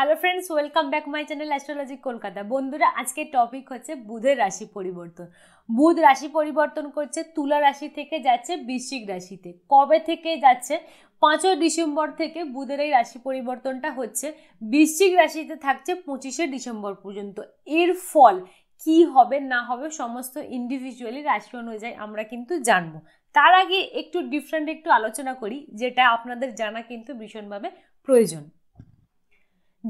hello friends welcome back my channel astrology Kolkata বন্ধুরা আজকে topic হচ্ছে বুধের রাশি পরিবর্তন বুধ রাশি পরিবর্তন করছে তুলা রাশি থেকে যাচ্ছে বৃশ্চিক রাশিতে কবে থেকে যাচ্ছে পাঁচই ডিসেম্বর থেকে বুধের এই রাশি পরিবর্তনটা হচ্ছে বৃশ্চিক রাশিতে থাকছে পঁচিশে ডিসেম্বর পর্যন্ত এর ফল কি হবে না হবে সমস্ত ইন্ডিভিজুয়ালি রাশি অনুযায়ী আমরা কিন্তু জানবো তার আগে একটু ডিফারেন্ট একটু আলোচনা করি যেটা আপনাদের জানা কিন্তু ভীষণভাবে প্রয়োজন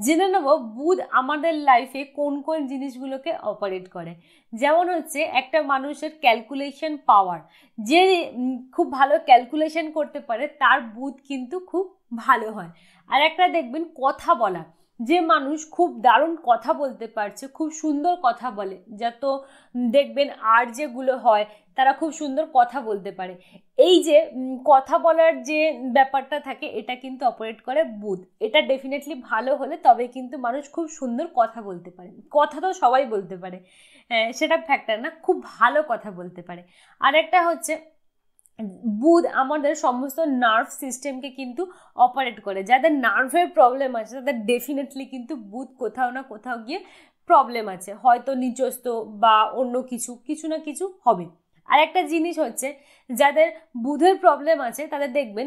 জেনে নেব বুধ আমাদের লাইফে কোন কোন জিনিসগুলোকে অপারেট করে যেমন হচ্ছে একটা মানুষের ক্যালকুলেশন পাওয়ার যে খুব ভালো ক্যালকুলেশন করতে পারে তার বুধ কিন্তু খুব ভালো হয় আর একটা দেখবেন কথা বলা যে মানুষ খুব দারুণ কথা বলতে পারছে খুব সুন্দর কথা বলে যত দেখবেন আর যেগুলো হয় তারা খুব সুন্দর কথা বলতে পারে এই যে কথা বলার যে ব্যাপারটা থাকে এটা কিন্তু অপারেট করে বুধ এটা ডেফিনেটলি ভালো হলে তবে কিন্তু মানুষ খুব সুন্দর কথা বলতে পারে কথা তো সবাই বলতে পারে হ্যাঁ, সেটা ফ্যাক্টর না খুব ভালো কথা বলতে পারে আর একটা হচ্ছে বুধ আমাদের সমস্ত নার্ভ সিস্টেমকে কিন্তু অপারেট করে যাদের নার্ভের প্রবলেম আছে তাদের ডেফিনেটলি কিন্তু বুধ কোথাও না কোথাও গিয়ে প্রবলেম আছে হয়তো নিচস্ত বা অন্য কিছু কিছু না কিছু হবে আর একটা জিনিস হচ্ছে যাদের বুধের প্রবলেম আছে তাদের দেখবেন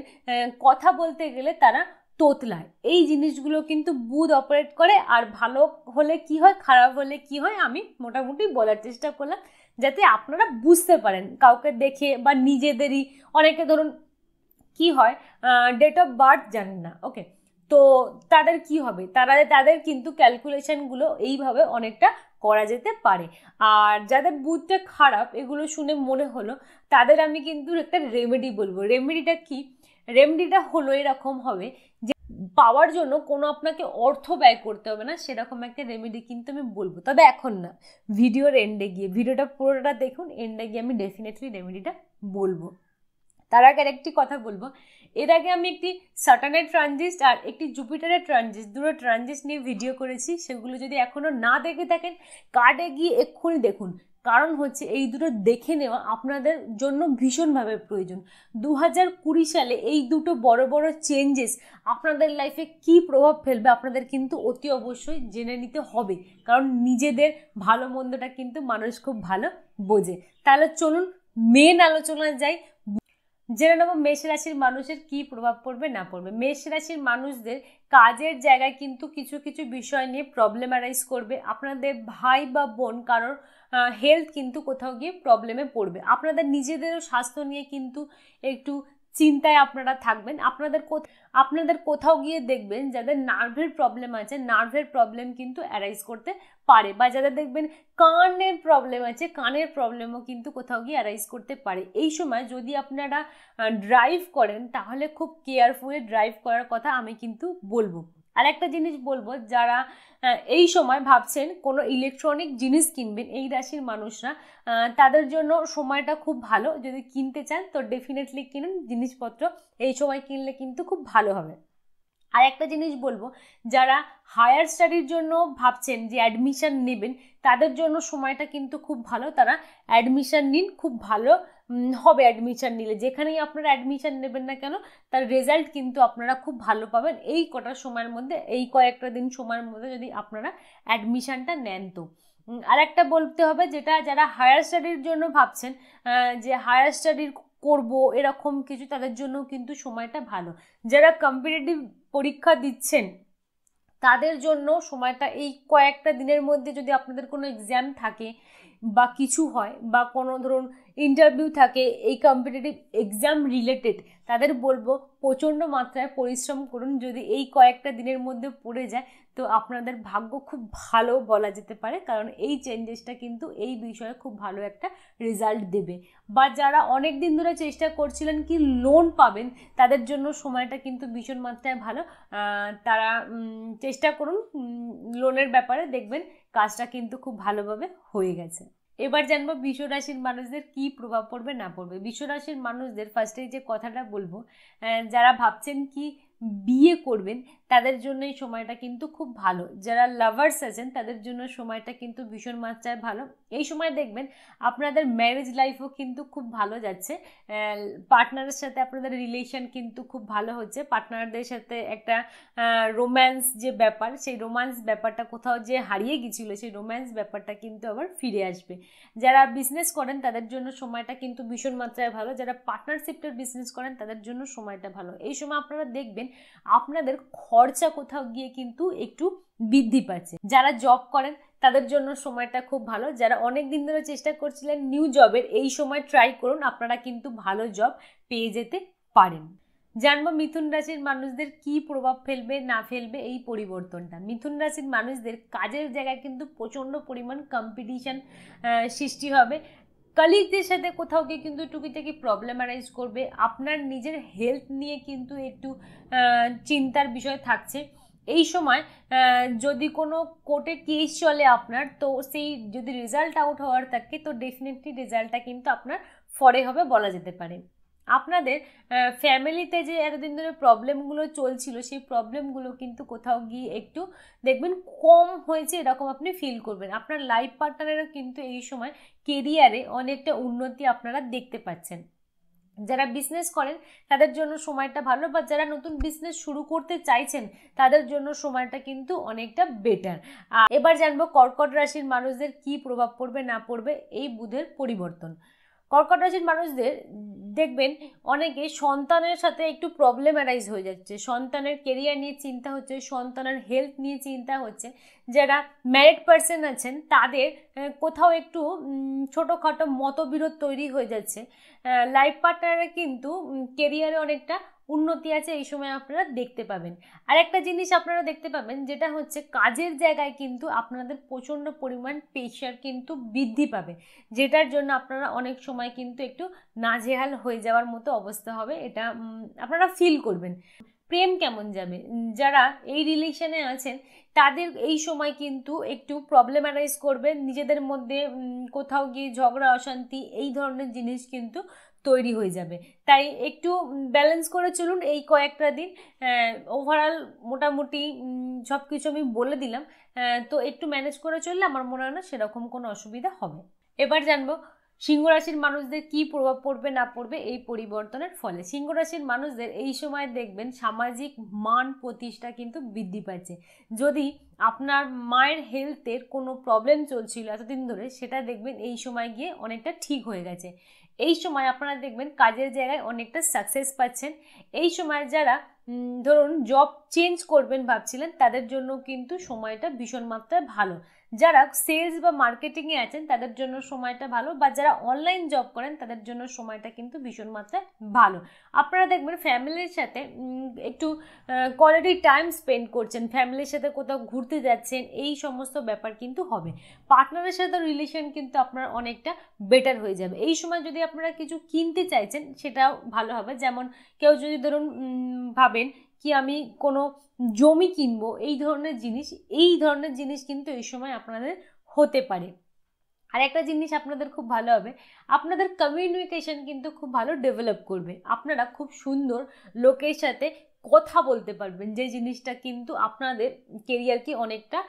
কথা বলতে গেলে তারা তোতলায় এই জিনিসগুলো কিন্তু বুধ অপারেট করে আর ভালো হলে কি হয় খারাপ হলে কি হয় আমি মোটামুটি বলার চেষ্টা করলাম যাতে আপনারা বুঝতে পারেন কাউকে দেখে বা নিজেদেরই অনেকে ধরুন কি হয় ডেট অফ বার্থ জানেন না ওকে তো তাদের কি হবে তারা তাদের কিন্তু ক্যালকুলেশানগুলো এইভাবে অনেকটা করা যেতে পারে আর যাদের বুথটা খারাপ এগুলো শুনে মনে হলো তাদের আমি কিন্তু একটা রেমেডি বলবো রেমেডিটা কি রেমেডিটা হলো এরকম হবে যে পাওয়ার জন্য কোনো আপনাকে অর্থ ব্যয় করতে হবে না সেরকম একটা রেমেডি কিন্তু আমি বলবো তবে এখন না ভিডিওর এন্ডে গিয়ে ভিডিওটা পুরোটা দেখুন এন্ডে গিয়ে আমি ডেফিনেটলি রেমেডিটা বলবো তার আগে একটি কথা বলবো এর আগে আমি একটি স্যাটানের ট্রানজিস্ট আর একটি জুপিটারের ট্রানজিস্ট দুটো ট্রানজিস্ট নিয়ে ভিডিও করেছি সেগুলো যদি এখনও না দেখে থাকেন কার্ডে গিয়ে এক্ষুনি দেখুন কারণ হচ্ছে এই দুটো দেখে নেওয়া আপনাদের জন্য ভীষণভাবে প্রয়োজন দু হাজার কুড়ি সালে এই দুটো বড় বড় চেঞ্জেস আপনাদের লাইফে কি প্রভাব ফেলবে আপনাদের কিন্তু অতি অবশ্যই জেনে নিতে হবে কারণ নিজেদের ভালো মন্দটা কিন্তু মানুষ খুব ভালো বোঝে তাহলে চলুন মেন আলোচনা যায় জেনে নেব মেষ রাশির মানুষের কি প্রভাব পড়বে না পড়বে মেষ রাশির মানুষদের কাজের জায়গায় কিন্তু কিছু কিছু বিষয় নিয়ে প্রবলেম অ্যারাইজ করবে আপনাদের ভাই বা বোন কারোর হেলথ কিন্তু কোথাও গিয়ে প্রবলেমে পড়বে আপনাদের নিজেদেরও স্বাস্থ্য নিয়ে কিন্তু একটু চিন্তায় আপনারা থাকবেন আপনাদের আপনাদের কোথাও গিয়ে দেখবেন যাদের নার্ভের প্রবলেম আছে নার্ভের প্রবলেম কিন্তু অ্যারাইজ করতে পারে বা যাদের দেখবেন কানের প্রবলেম আছে কানের প্রবলেমও কিন্তু কোথাও গিয়ে অ্যারাইজ করতে পারে এই সময় যদি আপনারা ড্রাইভ করেন তাহলে খুব কেয়ারফুলি ড্রাইভ করার কথা আমি কিন্তু বলবো আর একটা জিনিস বলবো যারা এই সময় ভাবছেন কোনো ইলেকট্রনিক জিনিস কিনবেন এই রাশির মানুষরা তাদের জন্য সময়টা খুব ভালো যদি কিনতে চান তো ডেফিনেটলি কিনুন জিনিসপত্র এই সময় কিনলে কিন্তু খুব ভালো হবে আর একটা জিনিস বলবো যারা হায়ার স্টাডির জন্য ভাবছেন যে অ্যাডমিশান নেবেন তাদের জন্য সময়টা কিন্তু খুব ভালো তারা অ্যাডমিশান নিন খুব ভালো হবে অ্যাডমিশান নিলে যেখানেই আপনারা অ্যাডমিশান নেবেন না কেন তার রেজাল্ট কিন্তু আপনারা খুব ভালো পাবেন এই কটা সময়ের মধ্যে এই কয়েকটা দিন সময়ের মধ্যে যদি আপনারা অ্যাডমিশানটা নেন তো আর একটা বলতে হবে যেটা যারা হায়ার স্টাডির জন্য ভাবছেন যে হায়ার স্টাডির করব এরকম কিছু তাদের জন্য কিন্তু সময়টা ভালো যারা কম্পিটিটিভ পরীক্ষা দিচ্ছেন তাদের জন্য সময়টা এই কয়েকটা দিনের মধ্যে যদি আপনাদের কোনো এক্সাম থাকে বা কিছু হয় বা কোনো ধরুন ইন্টারভিউ থাকে এই কম্পিটিটিভ এক্সাম রিলেটেড তাদের বলবো প্রচণ্ড মাত্রায় পরিশ্রম করুন যদি এই কয়েকটা দিনের মধ্যে পড়ে যায় তো আপনাদের ভাগ্য খুব ভালো বলা যেতে পারে কারণ এই চেঞ্জেসটা কিন্তু এই বিষয়ে খুব ভালো একটা রেজাল্ট দেবে বা যারা অনেক দিন ধরে চেষ্টা করছিলেন কি লোন পাবেন তাদের জন্য সময়টা কিন্তু ভীষণ মাত্রায় ভালো তারা চেষ্টা করুন লোনের ব্যাপারে দেখবেন কাজটা কিন্তু খুব ভালোভাবে হয়ে গেছে এবার জানবো বিশ্ব রাশির মানুষদের কি প্রভাব পড়বে না পড়বে বিশ্বরাশির মানুষদের ফার্স্টে যে কথাটা বলবো যারা ভাবছেন কি বিয়ে করবেন তাদের জন্য এই সময়টা কিন্তু খুব ভালো যারা লাভার্স আছেন তাদের জন্য সময়টা কিন্তু ভীষণ মাত্রায় ভালো এই সময় দেখবেন আপনাদের ম্যারেজ লাইফও কিন্তু খুব ভালো যাচ্ছে পার্টনারের সাথে আপনাদের রিলেশন কিন্তু খুব ভালো হচ্ছে পার্টনারদের সাথে একটা রোম্যান্স যে ব্যাপার সেই রোম্যান্স ব্যাপারটা কোথাও যে হারিয়ে গেছিলো সেই রোম্যান্স ব্যাপারটা কিন্তু আবার ফিরে আসবে যারা বিজনেস করেন তাদের জন্য সময়টা কিন্তু ভীষণ মাত্রায় ভালো যারা পার্টনারশিপটার বিজনেস করেন তাদের জন্য সময়টা ভালো এই সময় আপনারা দেখবেন আপনাদের খরচা কোথাও গিয়ে কিন্তু একটু বৃদ্ধি পাচ্ছে যারা জব করেন তাদের জন্য সময়টা খুব ভালো যারা অনেক দিন ধরে চেষ্টা করছিলেন নিউ জবের এই সময় ট্রাই করুন আপনারা কিন্তু ভালো জব পেয়ে যেতে পারেন জানবো মিথুন রাশির মানুষদের কি প্রভাব ফেলবে না ফেলবে এই পরিবর্তনটা মিথুন রাশির মানুষদের কাজের জায়গায় কিন্তু প্রচণ্ড পরিমাণ কম্পিটিশান সৃষ্টি হবে কালিগদের সাথে কোথাও গিয়ে কিন্তু টুকিটাকি অ্যারাইজ করবে আপনার নিজের হেলথ নিয়ে কিন্তু একটু চিন্তার বিষয় থাকছে এই সময় যদি কোনো কোর্টে কেস চলে আপনার তো সেই যদি রেজাল্ট আউট হওয়ার থাকে তো ডেফিনেটলি রেজাল্টটা কিন্তু আপনার ফরে হবে বলা যেতে পারে আপনাদের ফ্যামিলিতে যে এতদিন ধরে প্রবলেমগুলো চলছিল সেই প্রবলেমগুলো কিন্তু কোথাও গিয়ে একটু দেখবেন কম হয়েছে এরকম আপনি ফিল করবেন আপনার লাইফ পার্টনারেরও কিন্তু এই সময় কেরিয়ারে অনেকটা উন্নতি আপনারা দেখতে পাচ্ছেন যারা বিজনেস করেন তাদের জন্য সময়টা ভালো বা যারা নতুন বিজনেস শুরু করতে চাইছেন তাদের জন্য সময়টা কিন্তু অনেকটা বেটার এবার জানবো কর্কট রাশির মানুষদের কি প্রভাব পড়বে না পড়বে এই বুধের পরিবর্তন কর্কট রাশির মানুষদের দেখবেন অনেকে সন্তানের সাথে একটু প্রবলেম অ্যারাইজ হয়ে যাচ্ছে সন্তানের কেরিয়ার নিয়ে চিন্তা হচ্ছে সন্তানের হেলথ নিয়ে চিন্তা হচ্ছে যারা ম্যারিড পার্সন আছেন তাদের কোথাও একটু ছোটোখাটো মতবিরোধ তৈরি হয়ে যাচ্ছে লাইফ পার্টনারে কিন্তু কেরিয়ারে অনেকটা উন্নতি আছে এই সময় আপনারা দেখতে পাবেন আর একটা জিনিস আপনারা দেখতে পাবেন যেটা হচ্ছে কাজের জায়গায় কিন্তু আপনাদের প্রচণ্ড পরিমাণ প্রেশার কিন্তু বৃদ্ধি পাবে যেটার জন্য আপনারা অনেক সময় কিন্তু একটু নাজেহাল হয়ে যাওয়ার মতো অবস্থা হবে এটা আপনারা ফিল করবেন প্রেম কেমন যাবে যারা এই রিলেশনে আছেন তাদের এই সময় কিন্তু একটু প্রবলেমারাইজ করবে নিজেদের মধ্যে কোথাও গিয়ে ঝগড়া অশান্তি এই ধরনের জিনিস কিন্তু তৈরি হয়ে যাবে তাই একটু ব্যালেন্স করে চলুন এই কয়েকটা দিন ওভারঅল মোটামুটি সব কিছু আমি বলে দিলাম তো একটু ম্যানেজ করে চললে আমার মনে হয় না সেরকম কোনো অসুবিধা হবে এবার জানবো সিংহ রাশির মানুষদের কি প্রভাব পড়বে না পড়বে এই পরিবর্তনের ফলে সিংহ রাশির মানুষদের এই সময় দেখবেন সামাজিক মান প্রতিষ্ঠা কিন্তু বৃদ্ধি পাচ্ছে যদি আপনার মায়ের হেলথের কোনো প্রবলেম চলছিল এতদিন ধরে সেটা দেখবেন এই সময় গিয়ে অনেকটা ঠিক হয়ে গেছে এই সময় আপনারা দেখবেন কাজের জায়গায় অনেকটা সাকসেস পাচ্ছেন এই সময় যারা ধরুন জব চেঞ্জ করবেন ভাবছিলেন তাদের জন্য কিন্তু সময়টা ভীষণ মাত্রায় ভালো যারা সেলস বা মার্কেটিংয়ে আছেন তাদের জন্য সময়টা ভালো বা যারা অনলাইন জব করেন তাদের জন্য সময়টা কিন্তু ভীষণ মাত্রায় ভালো আপনারা দেখবেন ফ্যামিলির সাথে একটু কোয়ালিটি টাইম স্পেন্ড করছেন ফ্যামিলির সাথে কোথাও ঘুরতে যাচ্ছেন এই সমস্ত ব্যাপার কিন্তু হবে পার্টনারের সাথে রিলেশন কিন্তু আপনার অনেকটা বেটার হয়ে যাবে এই সময় যদি আপনারা কিছু কিনতে চাইছেন সেটাও ভালো হবে যেমন কেউ যদি ধরুন ভাবেন কি আমি কোনো জমি কিনবো এই ধরনের জিনিস এই ধরনের জিনিস কিন্তু এই সময় আপনাদের হতে পারে আর একটা জিনিস আপনাদের খুব ভালো হবে আপনাদের কমিউনিকেশন কিন্তু খুব ভালো ডেভেলপ করবে আপনারা খুব সুন্দর লোকের সাথে কথা বলতে পারবেন যে জিনিসটা কিন্তু আপনাদের কেরিয়ারকে অনেকটা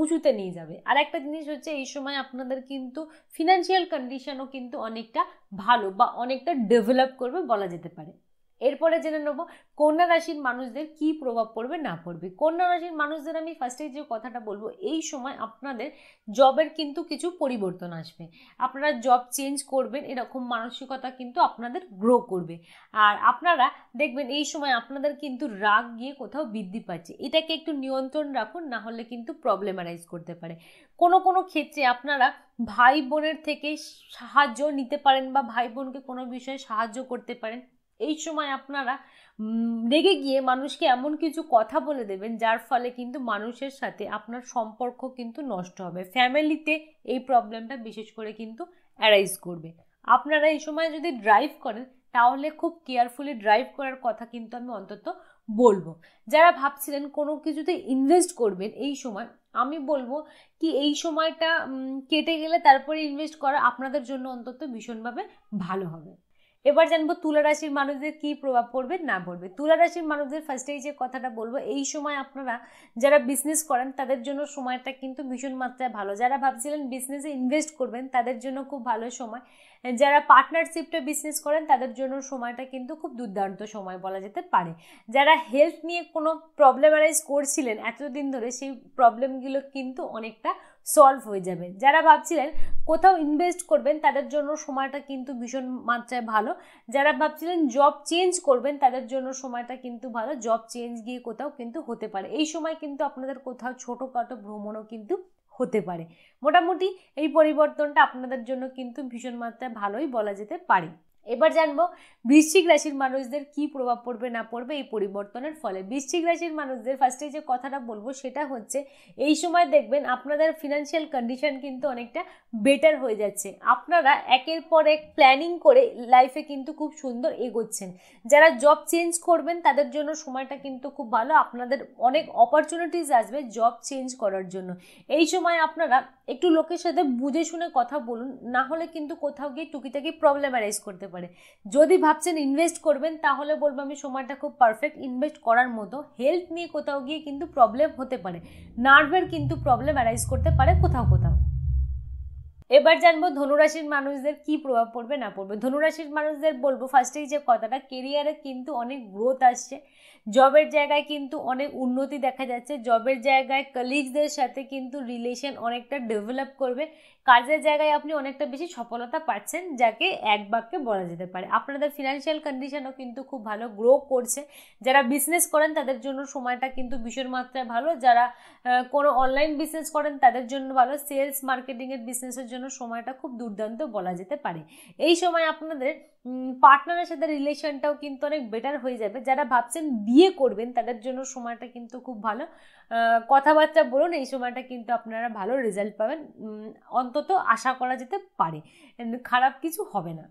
উঁচুতে নিয়ে যাবে আর একটা জিনিস হচ্ছে এই সময় আপনাদের কিন্তু ফিনান্সিয়াল কন্ডিশনও কিন্তু অনেকটা ভালো বা অনেকটা ডেভেলপ করবে বলা যেতে পারে এরপরে জেনে নেবো কন্যা রাশির মানুষদের কি প্রভাব পড়বে না পড়বে কন্যা রাশির মানুষদের আমি ফার্স্টে যে কথাটা বলবো এই সময় আপনাদের জবের কিন্তু কিছু পরিবর্তন আসবে আপনারা জব চেঞ্জ করবেন এরকম মানসিকতা কিন্তু আপনাদের গ্রো করবে আর আপনারা দেখবেন এই সময় আপনাদের কিন্তু রাগ গিয়ে কোথাও বৃদ্ধি পাচ্ছে এটাকে একটু নিয়ন্ত্রণ রাখুন না হলে কিন্তু প্রবলেমারাইজ করতে পারে কোনো কোনো ক্ষেত্রে আপনারা ভাই বোনের থেকে সাহায্য নিতে পারেন বা ভাই বোনকে কোনো বিষয়ে সাহায্য করতে পারেন এই সময় আপনারা রেগে গিয়ে মানুষকে এমন কিছু কথা বলে দেবেন যার ফলে কিন্তু মানুষের সাথে আপনার সম্পর্ক কিন্তু নষ্ট হবে ফ্যামিলিতে এই প্রবলেমটা বিশেষ করে কিন্তু অ্যারাইজ করবে আপনারা এই সময় যদি ড্রাইভ করেন তাহলে খুব কেয়ারফুলি ড্রাইভ করার কথা কিন্তু আমি অন্তত বলবো যারা ভাবছিলেন কোনো কিছুতে ইনভেস্ট করবেন এই সময় আমি বলবো কি এই সময়টা কেটে গেলে তারপরে ইনভেস্ট করা আপনাদের জন্য অন্তত ভীষণভাবে ভালো হবে এবার জানবো তুলা রাশির মানুষদের কি প্রভাব পড়বে না পড়বে তুলা রাশির মানুষদের ফার্স্টেই যে কথাটা বলবো এই সময় আপনারা যারা বিজনেস করেন তাদের জন্য সময়টা কিন্তু ভীষণ মাত্রায় ভালো যারা ভাবছিলেন বিজনেসে ইনভেস্ট করবেন তাদের জন্য খুব ভালো সময় যারা পার্টনারশিপটা বিজনেস করেন তাদের জন্য সময়টা কিন্তু খুব দুর্দান্ত সময় বলা যেতে পারে যারা হেলথ নিয়ে কোনো প্রবলেমারাইজ করছিলেন এতদিন ধরে সেই প্রবলেমগুলো কিন্তু অনেকটা সলভ হয়ে যাবে যারা ভাবছিলেন কোথাও ইনভেস্ট করবেন তাদের জন্য সময়টা কিন্তু ভীষণ মাত্রায় ভালো যারা ভাবছিলেন জব চেঞ্জ করবেন তাদের জন্য সময়টা কিন্তু ভালো জব চেঞ্জ গিয়ে কোথাও কিন্তু হতে পারে এই সময় কিন্তু আপনাদের কোথাও ছোটোখাটো ভ্রমণও কিন্তু হতে পারে মোটামুটি এই পরিবর্তনটা আপনাদের জন্য কিন্তু ভীষণ মাত্রায় ভালোই বলা যেতে পারে এবার জানবো বৃশ্চিক রাশির মানুষদের কি প্রভাব পড়বে না পড়বে এই পরিবর্তনের ফলে বৃশ্চিক রাশির মানুষদের ফার্স্টে যে কথাটা বলবো সেটা হচ্ছে এই সময় দেখবেন আপনাদের ফিনান্সিয়াল কন্ডিশন কিন্তু অনেকটা বেটার হয়ে যাচ্ছে আপনারা একের পর এক প্ল্যানিং করে লাইফে কিন্তু খুব সুন্দর এগোচ্ছেন যারা জব চেঞ্জ করবেন তাদের জন্য সময়টা কিন্তু খুব ভালো আপনাদের অনেক অপরচুনিটিস আসবে জব চেঞ্জ করার জন্য এই সময় আপনারা একটু লোকের সাথে বুঝে শুনে কথা বলুন না হলে কিন্তু কোথাও গিয়ে টুকিটাকি প্রবলেম অ্যারাইজ করতে হতে পারে যদি ভাবছেন ইনভেস্ট করবেন তাহলে বলবো আমি সময়টা খুব পারফেক্ট ইনভেস্ট করার মতো হেলথ নিয়ে কোথাও গিয়ে কিন্তু প্রবলেম হতে পারে নার্ভের কিন্তু প্রবলেম অ্যারাইজ করতে পারে কোথাও কোথাও এবার জানবো ধনুরাশির মানুষদের কি প্রভাব পড়বে না পড়বে ধনুরাশির মানুষদের বলবো ফার্স্টেই যে কথাটা কেরিয়ারে কিন্তু অনেক গ্রোথ আসছে জবের জায়গায় কিন্তু অনেক উন্নতি দেখা যাচ্ছে জবের জায়গায় কলিগসদের সাথে কিন্তু রিলেশন অনেকটা ডেভেলপ করবে কাজের জায়গায় আপনি অনেকটা বেশি সফলতা পাচ্ছেন যাকে এক বাক্যে বলা যেতে পারে আপনাদের ফিনান্সিয়াল কন্ডিশনও কিন্তু খুব ভালো গ্রো করছে যারা বিজনেস করেন তাদের জন্য সময়টা কিন্তু ভীষণ মাত্রায় ভালো যারা কোনো অনলাইন বিজনেস করেন তাদের জন্য ভালো সেলস মার্কেটিংয়ের বিজনেসের জন্য সময়টা খুব দুর্দান্ত বলা যেতে পারে এই সময় আপনাদের পার্টনারের সাথে রিলেশনটাও কিন্তু অনেক বেটার হয়ে যাবে যারা ভাবছেন বিয়ে করবেন তাদের জন্য সময়টা কিন্তু খুব ভালো কথাবার্তা বলুন এই সময়টা কিন্তু আপনারা ভালো রেজাল্ট পাবেন অন্তত আশা করা যেতে পারে খারাপ কিছু হবে না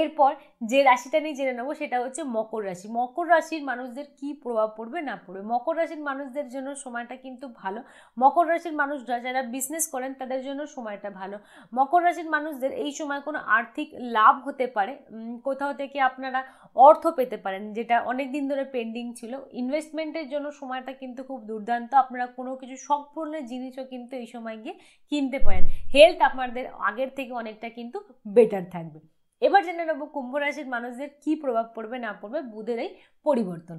এরপর যে রাশিটা নিয়ে জেনে নেবো সেটা হচ্ছে মকর রাশি মকর রাশির মানুষদের কি প্রভাব পড়বে না পড়বে মকর রাশির মানুষদের জন্য সময়টা কিন্তু ভালো মকর রাশির মানুষরা যারা বিজনেস করেন তাদের জন্য সময়টা ভালো মকর রাশির মানুষদের এই সময় কোনো আর্থিক লাভ হতে পারে কোথাও থেকে আপনারা অর্থ পেতে পারেন যেটা অনেক দিন ধরে পেন্ডিং ছিল ইনভেস্টমেন্টের জন্য সময়টা কিন্তু খুব দুর্দান্ত আপনারা কোনো কিছু সম্পূর্ণ জিনিসও কিন্তু এই সময় গিয়ে কিনতে পারেন হেলথ আপনাদের আগের থেকে অনেকটা কিন্তু বেটার থাকবে এবার জেনে নেবো কুম্ভ রাশির মানুষদের কি প্রভাব পড়বে না পড়বে বুধের এই পরিবর্তন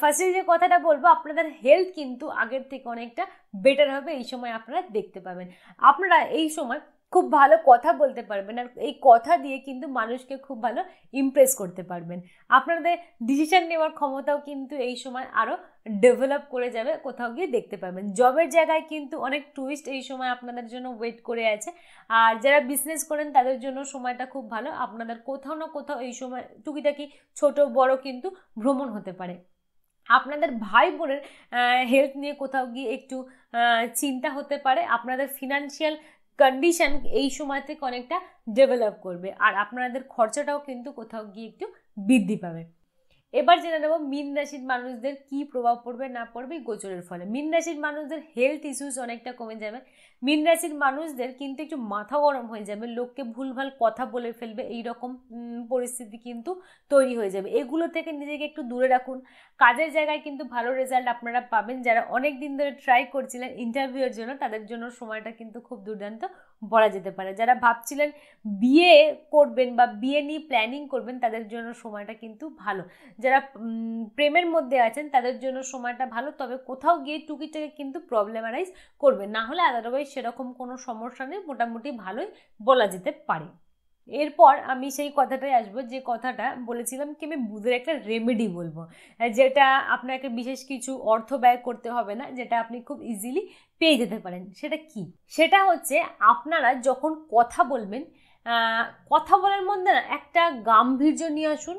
ফার্স্টে যে কথাটা বলবো আপনাদের হেলথ কিন্তু আগের থেকে অনেকটা বেটার হবে এই সময় আপনারা দেখতে পাবেন আপনারা এই সময় খুব ভালো কথা বলতে পারবেন আর এই কথা দিয়ে কিন্তু মানুষকে খুব ভালো ইমপ্রেস করতে পারবেন আপনাদের ডিসিশান নেওয়ার ক্ষমতাও কিন্তু এই সময় আরও ডেভেলপ করে যাবে কোথাও গিয়ে দেখতে পাবেন জবের জায়গায় কিন্তু অনেক টুইস্ট এই সময় আপনাদের জন্য ওয়েট করে আছে আর যারা বিজনেস করেন তাদের জন্য সময়টা খুব ভালো আপনাদের কোথাও না কোথাও এই সময় টুকিটাকি ছোট বড় কিন্তু ভ্রমণ হতে পারে আপনাদের ভাই বোনের হেলথ নিয়ে কোথাও গিয়ে একটু চিন্তা হতে পারে আপনাদের ফিনান্সিয়াল কন্ডিশন এই সময় থেকে অনেকটা ডেভেলপ করবে আর আপনাদের খরচাটাও কিন্তু কোথাও গিয়ে একটু বৃদ্ধি পাবে এবার জেনে নেব মিন রাশির মানুষদের কি প্রভাব পড়বে না পড়বে গোচরের ফলে মিন রাশির মানুষদের হেলথ ইস্যুস অনেকটা কমে যাবে মিন রাশির মানুষদের কিন্তু একটু মাথা গরম হয়ে যাবে লোককে ভুলভাল কথা বলে ফেলবে এই রকম পরিস্থিতি কিন্তু তৈরি হয়ে যাবে এগুলো থেকে নিজেকে একটু দূরে রাখুন কাজের জায়গায় কিন্তু ভালো রেজাল্ট আপনারা পাবেন যারা অনেক দিন ধরে ট্রাই করছিলেন ইন্টারভিউয়ের জন্য তাদের জন্য সময়টা কিন্তু খুব দুর্দান্ত বলা যেতে পারে যারা ভাবছিলেন বিয়ে করবেন বা বিয়ে নিয়ে প্ল্যানিং করবেন তাদের জন্য সময়টা কিন্তু ভালো যারা প্রেমের মধ্যে আছেন তাদের জন্য সময়টা ভালো তবে কোথাও গিয়ে টুকিটাকে কিন্তু প্রবলেমারাইজ করবে না হলে আদারওয়াইজ সেরকম কোনো সমস্যা নেই মোটামুটি ভালোই বলা যেতে পারে এরপর আমি সেই কথাটাই আসবো যে কথাটা বলেছিলাম কি আমি বুধের একটা রেমেডি বলবো যেটা আপনাকে বিশেষ কিছু অর্থ ব্যয় করতে হবে না যেটা আপনি খুব ইজিলি পেয়ে যেতে পারেন সেটা কি সেটা হচ্ছে আপনারা যখন কথা বলবেন কথা বলার মধ্যে না একটা গাম্ভীর্য নিয়ে আসুন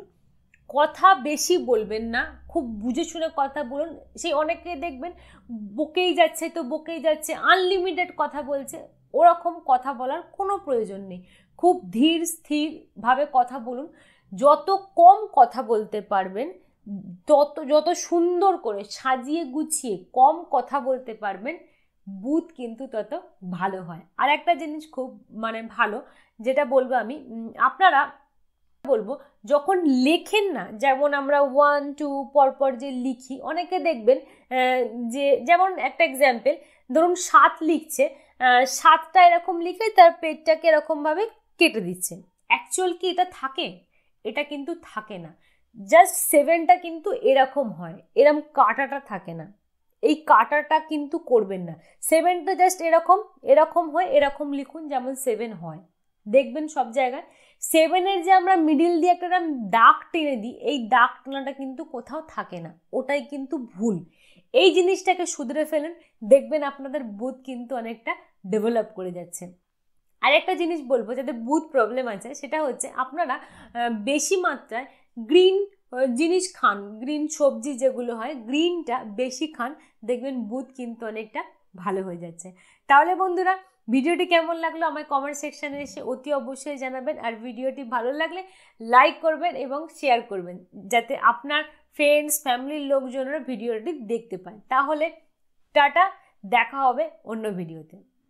কথা বেশি বলবেন না খুব বুঝে শুনে কথা বলুন সেই অনেকে দেখবেন বকেই যাচ্ছে তো বকেই যাচ্ছে আনলিমিটেড কথা বলছে ওরকম কথা বলার কোনো প্রয়োজন নেই খুব ধীর স্থিরভাবে কথা বলুন যত কম কথা বলতে পারবেন তত যত সুন্দর করে সাজিয়ে গুছিয়ে কম কথা বলতে পারবেন বুথ কিন্তু তত ভালো হয় আর একটা জিনিস খুব মানে ভালো যেটা বলবো আমি আপনারা বলবো যখন লেখেন না যেমন আমরা ওয়ান টু পরপর যে লিখি অনেকে দেখবেন যে যেমন একটা এক্সাম্পল ধরুন সাত লিখছে সাতটা এরকম লিখে তার পেটটাকে এরকমভাবে কেটে দিচ্ছে অ্যাকচুয়াল কি এটা থাকে এটা কিন্তু থাকে না জাস্ট সেভেনটা কিন্তু এরকম হয় এরম কাটাটা থাকে না এই কাটাটা কিন্তু করবেন না সেভেনটা জাস্ট এরকম এরকম হয় এরকম লিখুন যেমন সেভেন হয় দেখবেন সব জায়গায় সেভেনের যে আমরা মিডিল দিয়ে একটা দাগ টেনে দিই এই দাগ টানাটা কিন্তু কোথাও থাকে না ওটাই কিন্তু ভুল এই জিনিসটাকে শুধরে ফেলেন দেখবেন আপনাদের বুথ কিন্তু অনেকটা ডেভেলপ করে যাচ্ছে আরেকটা জিনিস বলবো যাদের বুথ প্রবলেম আছে সেটা হচ্ছে আপনারা বেশি মাত্রায় গ্রিন জিনিস খান গ্রিন সবজি যেগুলো হয় গ্রিনটা বেশি খান দেখবেন বুথ কিন্তু অনেকটা ভালো হয়ে যাচ্ছে তাহলে বন্ধুরা ভিডিওটি কেমন লাগলো আমায় কমেন্ট সেকশানে এসে অতি অবশ্যই জানাবেন আর ভিডিওটি ভালো লাগলে লাইক করবেন এবং শেয়ার করবেন যাতে আপনার ফ্রেন্ডস ফ্যামিলির লোকজনরা ভিডিওটি দেখতে পায় তাহলে টাটা দেখা হবে অন্য ভিডিওতে